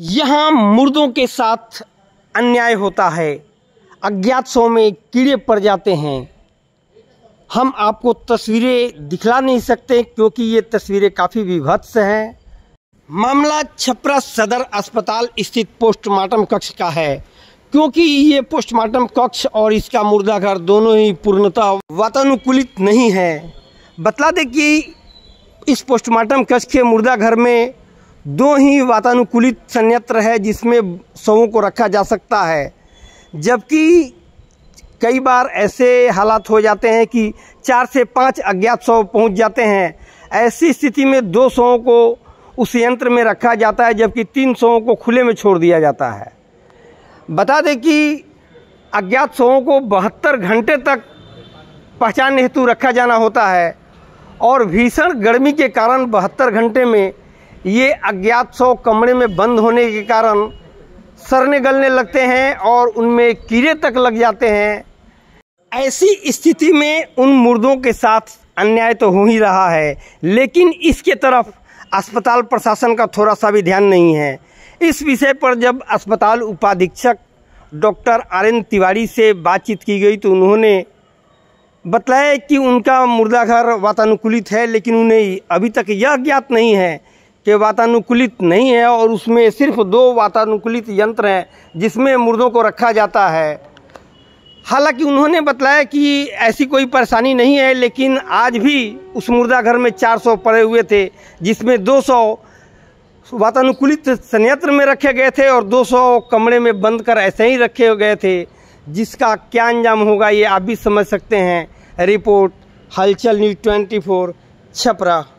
यहाँ मुर्दों के साथ अन्याय होता है अज्ञात सौ में कीड़े पड़ जाते हैं हम आपको तस्वीरें दिखला नहीं सकते क्योंकि ये तस्वीरें काफ़ी विभत्स हैं मामला छपरा सदर अस्पताल स्थित पोस्टमार्टम कक्ष का है क्योंकि ये पोस्टमार्टम कक्ष और इसका मुर्दा घर दोनों ही पूर्णतः वातानुकूलित नहीं है बतला दें कि इस पोस्टमार्टम कक्ष के मुर्दा घर में दो ही वातानुकूलित संयंत्र है जिसमें शवों को रखा जा सकता है जबकि कई बार ऐसे हालात हो जाते हैं कि चार से पाँच अज्ञात सौ पहुंच जाते हैं ऐसी स्थिति में दो सौों को उस यंत्र में रखा जाता है जबकि तीन सौों को खुले में छोड़ दिया जाता है बता दें कि अज्ञात सौों को बहत्तर घंटे तक पहचान हेतु रखा जाना होता है और भीषण गर्मी के कारण बहत्तर घंटे में ये अज्ञात सौ कमरे में बंद होने के कारण सरने गलने लगते हैं और उनमें कीड़े तक लग जाते हैं ऐसी स्थिति में उन मुर्दों के साथ अन्याय तो हो ही रहा है लेकिन इसके तरफ अस्पताल प्रशासन का थोड़ा सा भी ध्यान नहीं है इस विषय पर जब अस्पताल उपाधीक्षक डॉक्टर आर एन तिवारी से बातचीत की गई तो उन्होंने बताया कि उनका मुर्दाघर वातानुकूलित है लेकिन उन्हें अभी तक यह ज्ञात नहीं है ये वातानुकूलित नहीं है और उसमें सिर्फ दो वातानुकूलित यंत्र हैं जिसमें मुर्दों को रखा जाता है हालांकि उन्होंने बताया कि ऐसी कोई परेशानी नहीं है लेकिन आज भी उस मुर्दा घर में 400 पड़े हुए थे जिसमें 200 वातानुकूलित संयंत्र में रखे गए थे और 200 कमरे में बंद कर ऐसे ही रखे गए थे जिसका क्या अंजाम होगा ये आप भी समझ सकते हैं रिपोर्ट हलचल न्यूज ट्वेंटी फोर छपरा